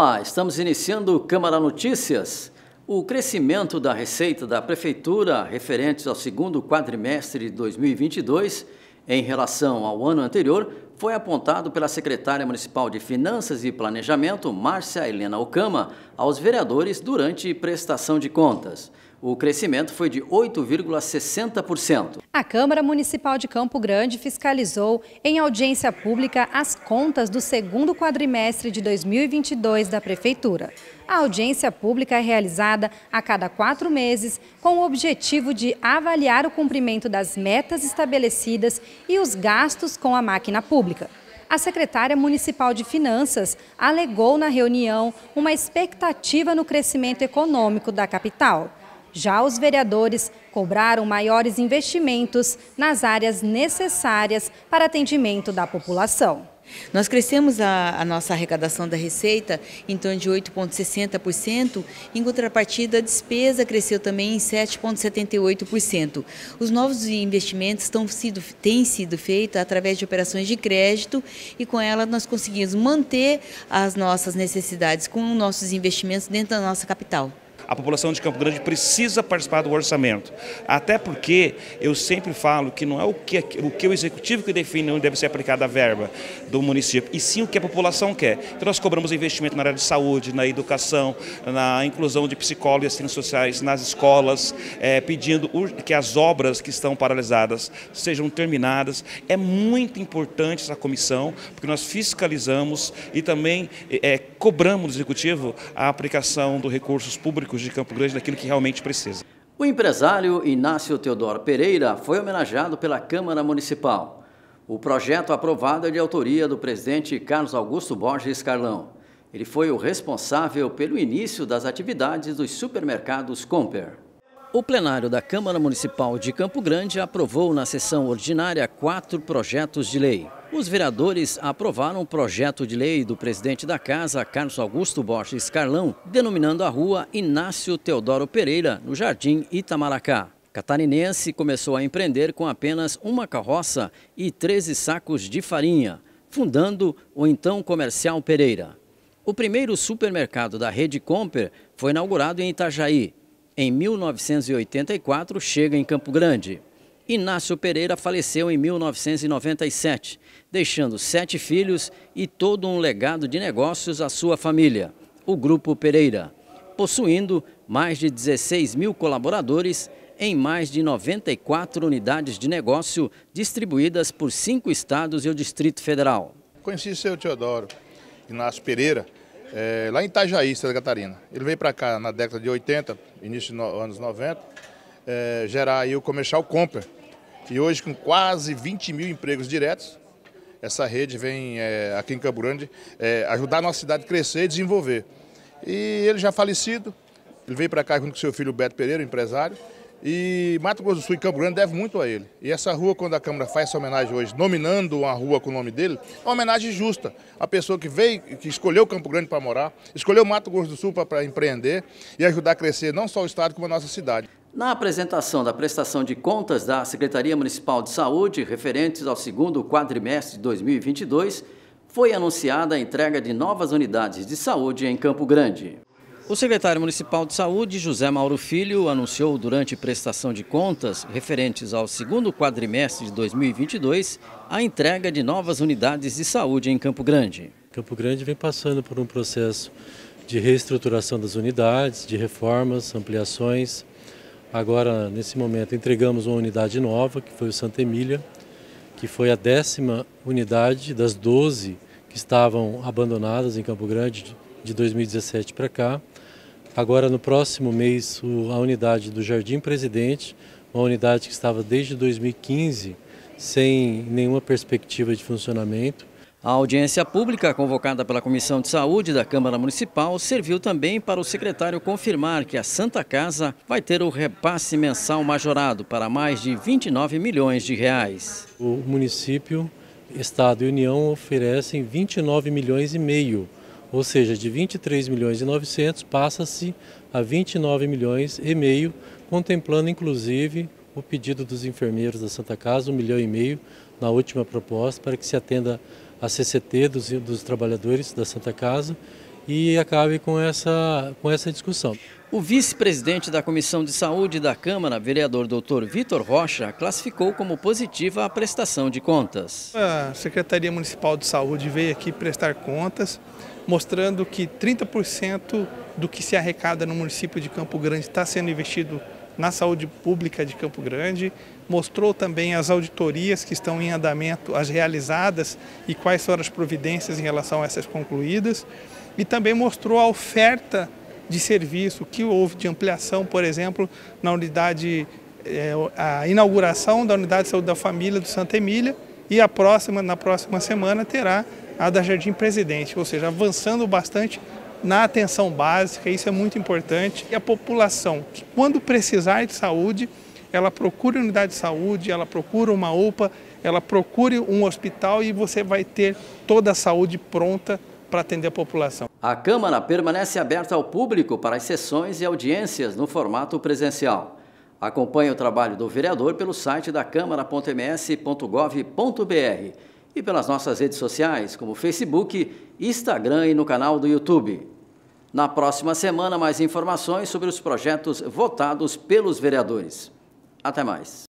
Olá, estamos iniciando o Câmara Notícias. O crescimento da receita da Prefeitura referentes ao segundo quadrimestre de 2022 em relação ao ano anterior foi apontado pela secretária municipal de Finanças e Planejamento, Márcia Helena Ocama, aos vereadores durante prestação de contas. O crescimento foi de 8,60%. A Câmara Municipal de Campo Grande fiscalizou em audiência pública as contas do segundo quadrimestre de 2022 da Prefeitura. A audiência pública é realizada a cada quatro meses com o objetivo de avaliar o cumprimento das metas estabelecidas e os gastos com a máquina pública a secretária municipal de Finanças alegou na reunião uma expectativa no crescimento econômico da capital. Já os vereadores cobraram maiores investimentos nas áreas necessárias para atendimento da população. Nós crescemos a, a, nossa arrecadação da receita em torno de 8,60%, em contrapartida a despesa cresceu também em 7,78%. Os novos investimentos estão sido, têm sido feitos através de operações de crédito e com ela nós conseguimos manter as nossas necessidades com nossos investimentos dentro da nossa capital a população de Campo Grande precisa participar do orçamento. Até porque eu sempre falo que não é o que, o, que o executivo que define onde deve ser aplicada a verba do município, e sim o que a população quer. Então nós cobramos investimento na área de saúde, na educação, na inclusão de psicólogos e assistentes sociais nas escolas, é, pedindo que as obras que estão paralisadas sejam terminadas. É muito importante essa comissão, porque nós fiscalizamos e também é, cobramos do executivo a aplicação dos recursos públicos municípios de Campo Grande daquilo que realmente precisa. O empresário Inácio Teodoro Pereira foi homenageado pela Câmara Municipal. O projeto aprovado é de autoria do presidente Carlos Augusto Borges Carlão. Ele foi o responsável pelo início das atividades dos supermercados Comper. O plenário da Câmara Municipal de Campo Grande aprovou na sessão ordinária quatro projetos de lei. Os vereadores aprovaram o projeto de lei do presidente da casa, Carlos Augusto Borges Carlão, denominando a rua Inácio Teodoro Pereira, no Jardim Itamaracá. Catarinense começou a empreender com apenas uma carroça e 13 sacos de farinha, fundando o então comercial Pereira. O primeiro supermercado da rede Comper foi inaugurado em Itajaí. Em 1984, chega em Campo Grande. Inácio Pereira faleceu em 1997 deixando sete filhos e todo um legado de negócios à sua família, o Grupo Pereira, possuindo mais de 16 mil colaboradores em mais de 94 unidades de negócio distribuídas por cinco estados e o Distrito Federal. Conheci o seu Teodoro Inácio Pereira, é, lá em Itajaí, Santa Catarina. Ele veio para cá na década de 80, início dos anos 90, é, eh, gerar aí o Comercial Compra. E hoje, com quase 20 mil empregos diretos, essa rede vem é, aqui em Campo é, ajudar a nossa cidade a crescer e desenvolver. E ele já falecido, ele veio para cá junto com seu filho Beto Pereira, empresário, e Mato Grosso do Sul e Campo Grande devem muito a ele. E essa rua, quando a Câmara faz essa homenagem hoje, nominando uma rua com o nome dele, é uma homenagem justa. A pessoa que veio, que escolheu Campo Grande para morar, escolheu Mato Grosso do Sul para empreender e ajudar a crescer não só o Estado, como a nossa cidade. Na apresentação da prestação de contas da Secretaria Municipal de Saúde, referentes ao segundo quadrimestre de 2022, foi anunciada a entrega de novas unidades de saúde em Campo Grande. O secretário municipal de saúde, José Mauro Filho, anunciou durante prestação de contas referentes ao segundo quadrimestre de 2022 a entrega de novas unidades de saúde em Campo Grande. Campo Grande vem passando por um processo de reestruturação das unidades, de reformas, ampliações, Agora, nesse momento, entregamos uma unidade nova, que foi o Santa Emília, que foi a décima unidade das 12 que estavam abandonadas em Campo Grande de 2017 para cá. Agora, no próximo mês, a unidade do Jardim Presidente, uma unidade que estava desde 2015 sem nenhuma perspectiva de funcionamento, a audiência pública, convocada pela Comissão de Saúde da Câmara Municipal, serviu também para o secretário confirmar que a Santa Casa vai ter o repasse mensal majorado para mais de 29 milhões de reais. O município, Estado e União oferecem 29 milhões e meio, ou seja, de 23 milhões e 900 passa-se a 29 milhões e meio, contemplando inclusive o pedido dos enfermeiros da Santa Casa, um milhão e meio, na última proposta, para que se atenda a CCT dos, dos trabalhadores da Santa Casa e acabe com essa, com essa discussão. O vice-presidente da Comissão de Saúde da Câmara, vereador Dr. Vitor Rocha, classificou como positiva a prestação de contas. A Secretaria Municipal de Saúde veio aqui prestar contas, mostrando que 30% do que se arrecada no município de Campo Grande está sendo investido na saúde pública de Campo Grande, mostrou também as auditorias que estão em andamento, as realizadas e quais foram as providências em relação a essas concluídas, e também mostrou a oferta de serviço que houve de ampliação, por exemplo, na unidade, eh, a inauguração da unidade de saúde da família do Santa Emília, e a próxima, na próxima semana, terá a da Jardim Presidente, ou seja, avançando bastante na atenção básica, isso é muito importante. E a população, que quando precisar de saúde, ela procure unidade de saúde, ela procura uma UPA, ela procure um hospital e você vai ter toda a saúde pronta para atender a população. A Câmara permanece aberta ao público para as sessões e audiências no formato presencial. Acompanhe o trabalho do vereador pelo site da câmara.ms.gov.br e pelas nossas redes sociais, como Facebook, Instagram e no canal do YouTube. Na próxima semana, mais informações sobre os projetos votados pelos vereadores. Até mais.